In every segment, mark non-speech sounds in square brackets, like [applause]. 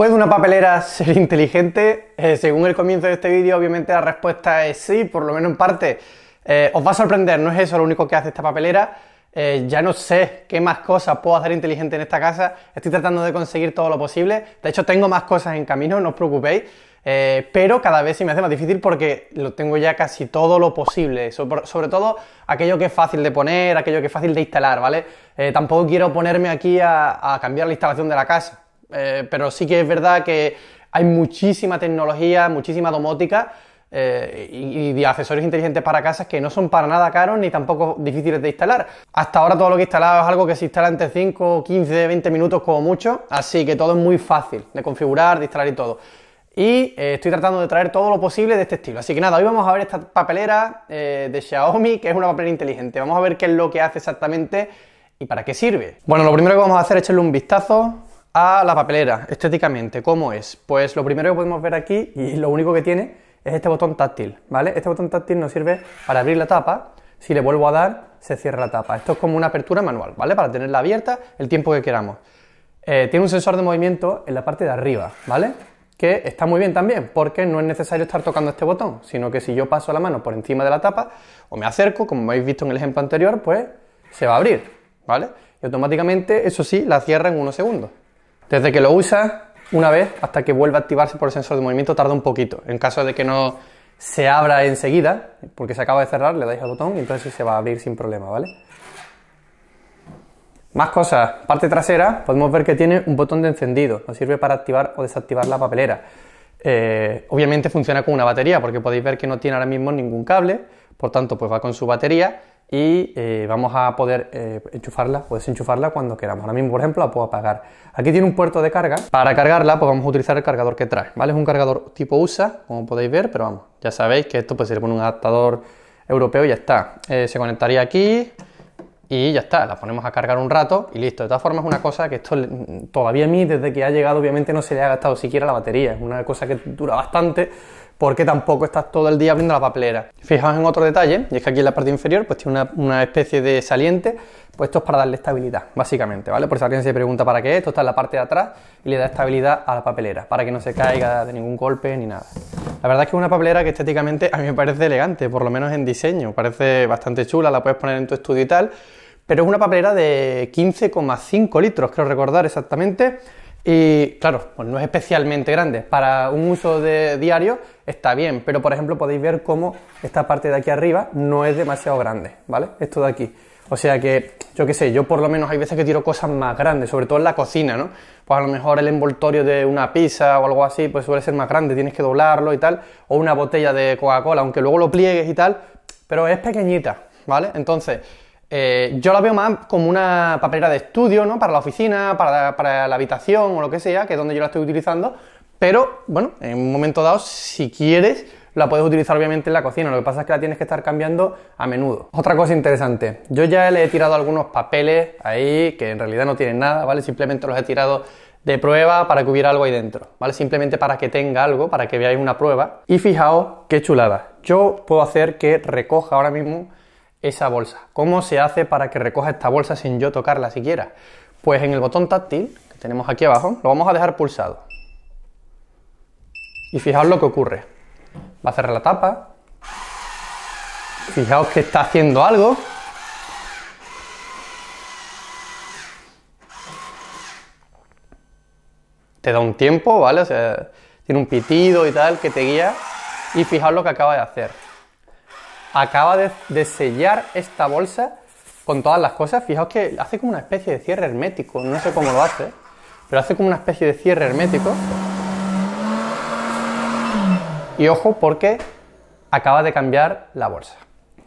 ¿Puede una papelera [laughs] ser inteligente? Eh, según el comienzo de este vídeo, obviamente la respuesta es sí, por lo menos en parte. Eh, os va a sorprender, no es eso lo único que hace esta papelera. Eh, ya no sé qué más cosas puedo hacer inteligente en esta casa. Estoy tratando de conseguir todo lo posible. De hecho, tengo más cosas en camino, no os preocupéis. pero cada vez se me hace más difícil porque lo tengo ya casi todo lo posible. Sobre, todo aquello que es fácil de poner, aquello que es fácil de instalar, ¿vale? tampoco quiero ponerme aquí a cambiar la instalación de la casa. Eh, pero sí que es verdad que hay muchísima tecnología, muchísima domótica eh, y, de accesorios inteligentes para casas que no son para nada caros ni tampoco difíciles de instalar. Hasta ahora todo lo que he instalado es algo que se instala entre 5, 15, 20 minutos como mucho, así que todo es muy fácil de configurar, de instalar y todo. Y eh, estoy tratando de traer todo lo posible de este estilo. Así que nada, hoy vamos a ver esta papelera de Xiaomi, que es una papelera inteligente. Vamos a ver qué es lo que hace exactamente y para qué sirve. Bueno, lo primero que vamos a hacer es echarle un vistazo a la papelera, estéticamente, ¿cómo es? Pues lo primero que podemos ver aquí y lo único que tiene es este botón táctil, ¿vale? Este botón táctil nos sirve para abrir la tapa, si le vuelvo a dar se cierra la tapa. Esto es como una apertura manual, ¿vale? Para tenerla abierta el tiempo que queramos. Eh, tiene un sensor de movimiento en la parte de arriba, ¿vale? Que está muy bien también, porque no es necesario estar tocando este botón, sino que si yo paso la mano por encima de la tapa o me acerco, como habéis visto en el ejemplo anterior, pues se va a abrir, ¿vale? Y automáticamente, eso sí, la cierra en unos segundos. Desde que lo usas una vez hasta que vuelva a activarse por el sensor de movimiento tarda un poquito. En caso de que no se abra enseguida, porque se acaba de cerrar, le dais al botón y entonces se va a abrir sin problema, ¿vale? Más cosas, parte trasera, podemos ver que tiene un botón de encendido, nos sirve para activar o desactivar la papelera. Eh, obviamente funciona con una batería, porque podéis ver que no tiene ahora mismo ningún cable, por tanto, pues va con su batería y eh, vamos a poder eh, enchufarla o desenchufarla cuando queramos. Ahora mismo, por ejemplo, la puedo apagar. Aquí tiene un puerto de carga. Para cargarla, pues vamos a utilizar el cargador que trae, ¿vale? Es un cargador tipo USA, como podéis ver, pero vamos, ya sabéis que esto pues ser con un adaptador europeo y ya está. Eh, se conectaría aquí y ya está, la ponemos a cargar un rato y listo. De todas formas, es una cosa que esto todavía a mí, desde que ha llegado, obviamente no se le ha gastado siquiera la batería. Es una cosa que dura bastante porque tampoco estás todo el día abriendo la papelera. Fijaos en otro detalle, y es que aquí en la parte inferior pues tiene una, una especie de saliente, pues esto es para darle estabilidad, básicamente, ¿vale? Por si alguien se pregunta para qué, esto está en la parte de atrás y le da estabilidad a la papelera, para que no se caiga de ningún golpe ni nada. La verdad es que es una papelera que estéticamente a mí me parece elegante, por lo menos en diseño, parece bastante chula, la puedes poner en tu estudio y tal, pero es una papelera de 15,5 litros, creo recordar exactamente, y claro, pues no es especialmente grande. Para un uso de diario está bien, pero por ejemplo podéis ver cómo esta parte de aquí arriba no es demasiado grande, ¿vale? Esto de aquí. O sea que, yo qué sé, yo por lo menos hay veces que tiro cosas más grandes, sobre todo en la cocina, ¿no? Pues a lo mejor el envoltorio de una pizza o algo así, pues suele ser más grande, tienes que doblarlo y tal, o una botella de Coca-Cola, aunque luego lo pliegues y tal, pero es pequeñita, ¿vale? Entonces, eh, yo la veo más como una papelera de estudio, ¿no? Para la oficina, para, para la habitación o lo que sea, que es donde yo la estoy utilizando. Pero, bueno, en un momento dado, si quieres, la puedes utilizar obviamente en la cocina, lo que pasa es que la tienes que estar cambiando a menudo. Otra cosa interesante, yo ya le he tirado algunos papeles ahí que en realidad no tienen nada, ¿vale? Simplemente los he tirado de prueba para que hubiera algo ahí dentro, ¿vale? Simplemente para que tenga algo, para que veáis una prueba. Y fijaos qué chulada, yo puedo hacer que recoja ahora mismo esa bolsa. ¿Cómo se hace para que recoja esta bolsa sin yo tocarla siquiera? Pues en el botón táctil que tenemos aquí abajo, lo vamos a dejar pulsado. Y fijaos lo que ocurre. Va a cerrar la tapa. Fijaos que está haciendo algo. Te da un tiempo, ¿vale? O sea, tiene un pitido y tal que te guía. Y fijaos lo que acaba de hacer acaba de, sellar esta bolsa con todas las cosas. Fijaos que hace como una especie de cierre hermético, no sé cómo lo hace, pero hace como una especie de cierre hermético. Y ojo porque acaba de cambiar la bolsa.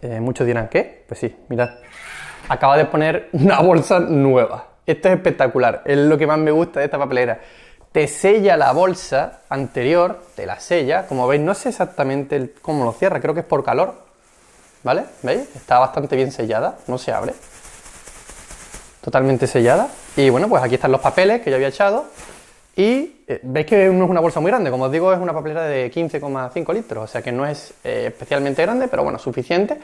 Eh, muchos dirán, ¿qué? Pues sí, mirad. Acaba de poner una bolsa nueva. Esto es espectacular, es lo que más me gusta de esta papelera. Te sella la bolsa anterior, te la sella. Como veis, no sé exactamente cómo lo cierra, creo que es por calor, ¿vale? ¿Veis? Está bastante bien sellada, no se abre. Totalmente sellada. Y bueno, pues aquí están los papeles que yo había echado. Y eh, veis que no es una bolsa muy grande, como os digo, es una papelera de 15,5 litros, o sea que no es eh, especialmente grande, pero bueno, suficiente.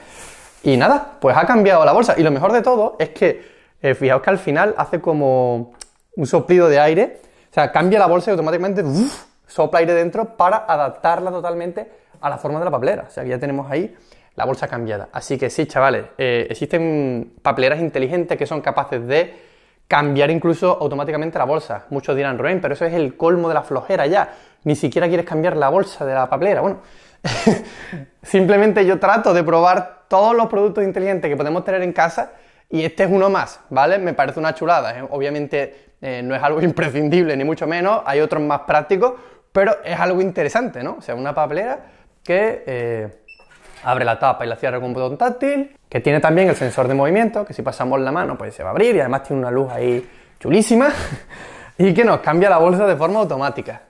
Y nada, pues ha cambiado la bolsa. Y lo mejor de todo es que, eh, fijaos que al final hace como un soplido de aire, o sea, cambia la bolsa y automáticamente sopla aire dentro para adaptarla totalmente a la forma de la papelera. O sea que ya tenemos ahí la bolsa cambiada. Así que sí, chavales, eh, existen papeleras inteligentes que son capaces de cambiar incluso automáticamente la bolsa. Muchos dirán, Rubén, pero eso es el colmo de la flojera ya. Ni siquiera quieres cambiar la bolsa de la papelera. Bueno, [laughs] simplemente yo trato de probar todos los productos inteligentes que podemos tener en casa y este es uno más, ¿vale? Me parece una chulada. Eh, obviamente eh, no es algo [laughs] imprescindible, ni mucho menos. Hay otros más prácticos, pero es algo interesante, ¿no? O sea, una papelera que abre la tapa y la cierra con un botón táctil, que tiene también el sensor de movimiento, que si pasamos la mano pues se va a abrir y además tiene una luz ahí chulísima [laughs] y que nos cambia la bolsa de forma automática.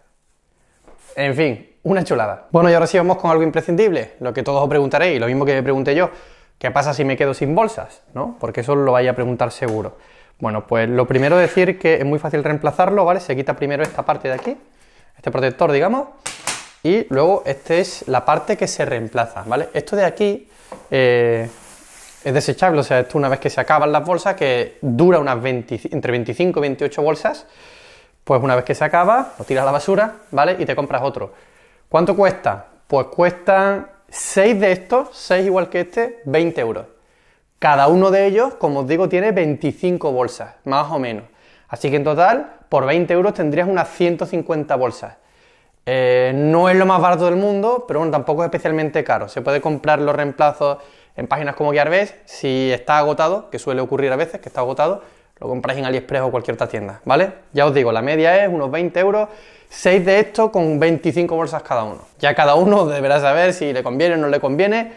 En fin, una chulada. Bueno, y ahora sí vamos con algo imprescindible, lo que todos os preguntaréis, lo mismo que me pregunté yo, ¿qué pasa si me quedo sin bolsas? Porque eso lo vais a preguntar seguro. Bueno, pues lo primero decir que es muy fácil reemplazarlo, ¿vale? Se quita primero esta parte de aquí, este protector, digamos, y luego esta es la parte que se reemplaza, ¿vale? Esto de aquí eh, es desechable, o sea, esto una vez que se acaban las bolsas, que dura unas 20, entre 25 y 28 bolsas, pues una vez que se acaba, lo tiras a la basura, ¿vale? Y te compras otro. ¿Cuánto cuesta? Pues cuestan 6 de estos, 6 igual que este, 20 euros. Cada uno de ellos, como os digo, tiene 25 bolsas, más o menos. Así que en total, por 20 euros tendrías unas 150 bolsas. Eh, no es lo más barato del mundo, pero bueno, tampoco es especialmente caro. Se puede comprar los reemplazos en páginas como Gearbest, si está agotado, que suele ocurrir a veces, que está agotado, lo compráis en AliExpress o cualquier otra tienda, ¿vale? Ya os digo, la media es unos 20 euros, 6 de estos con 25 bolsas cada uno. Ya cada uno [laughs] deberá saber si le conviene o no le conviene,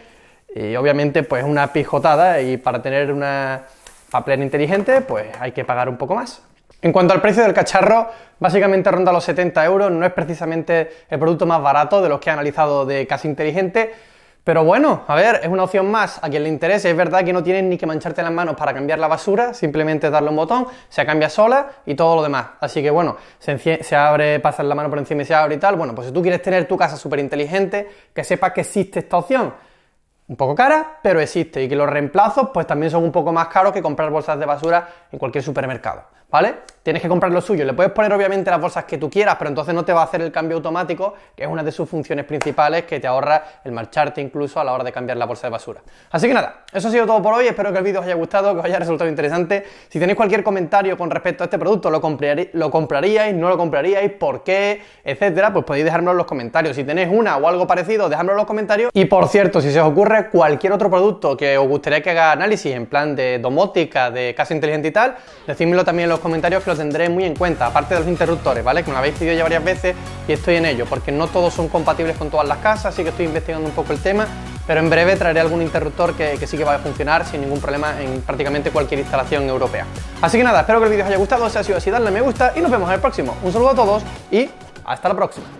y obviamente pues una pijotada, y para tener una papel inteligente pues hay que pagar un poco más. En cuanto al precio del cacharro, básicamente ronda los 70 euros, no es precisamente el producto más barato de los que he analizado de Casa Inteligente, pero bueno, a ver, es una opción más a quien le interese. Es verdad que no tienes ni que mancharte las manos para cambiar la basura, simplemente darle un botón, se cambia sola y todo lo demás. Así que bueno, se, se abre, pasas la mano por encima y se abre y tal. Bueno, pues si tú quieres tener tu casa súper inteligente, que sepas que existe esta opción. Un poco cara, pero existe. Y que los reemplazos, pues también son un poco más caros que comprar bolsas de basura en cualquier supermercado. ¿vale? Tienes que comprar lo suyo. Le puedes poner obviamente las bolsas que tú quieras, pero entonces no te va a hacer el cambio automático, que es una de sus funciones principales, que te ahorra el marcharte incluso a la hora de cambiar la bolsa de basura. Así que nada, eso ha sido todo por hoy. Espero que el vídeo os haya gustado, que os haya resultado interesante. Si tenéis cualquier comentario con respecto a este producto, lo, compraríais, no lo compraríais, por qué, etcétera, pues podéis dejármelo en los comentarios. Si tenéis una o algo parecido, dejármelo en los comentarios. Y por cierto, si se os ocurre cualquier otro producto que os gustaría que haga análisis en plan de domótica, de casa inteligente y tal, decídmelo también en los comentarios que los tendré muy en cuenta, aparte de los interruptores, ¿vale? Que me lo habéis pedido ya varias veces y estoy en ello, porque no todos son compatibles con todas las casas, así que estoy investigando un poco el tema, pero en breve traeré algún interruptor que, sí que va a funcionar sin ningún problema en prácticamente cualquier instalación europea. Así que nada, espero que el vídeo os haya gustado, si ha sido así, dadle a me gusta y nos vemos en el próximo. Un saludo a todos y hasta la próxima.